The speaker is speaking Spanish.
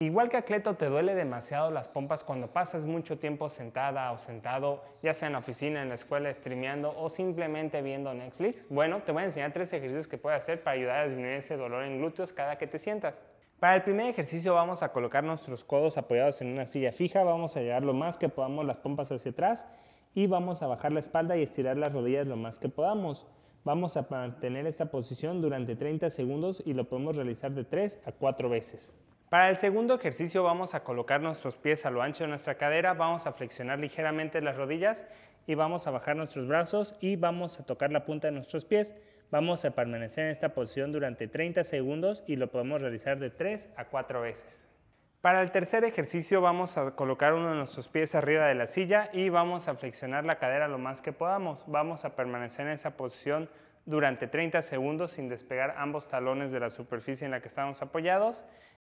Igual que a Cleto te duele demasiado las pompas cuando pasas mucho tiempo sentada o sentado, ya sea en la oficina, en la escuela, streameando o simplemente viendo Netflix, bueno, te voy a enseñar tres ejercicios que puedes hacer para ayudar a disminuir ese dolor en glúteos cada que te sientas. Para el primer ejercicio vamos a colocar nuestros codos apoyados en una silla fija, vamos a llevar lo más que podamos las pompas hacia atrás y vamos a bajar la espalda y estirar las rodillas lo más que podamos. Vamos a mantener esta posición durante 30 segundos y lo podemos realizar de 3 a 4 veces. Para el segundo ejercicio vamos a colocar nuestros pies a lo ancho de nuestra cadera, vamos a flexionar ligeramente las rodillas y vamos a bajar nuestros brazos y vamos a tocar la punta de nuestros pies. Vamos a permanecer en esta posición durante 30 segundos y lo podemos realizar de 3 a 4 veces. Para el tercer ejercicio vamos a colocar uno de nuestros pies arriba de la silla y vamos a flexionar la cadera lo más que podamos. Vamos a permanecer en esa posición durante 30 segundos sin despegar ambos talones de la superficie en la que estamos apoyados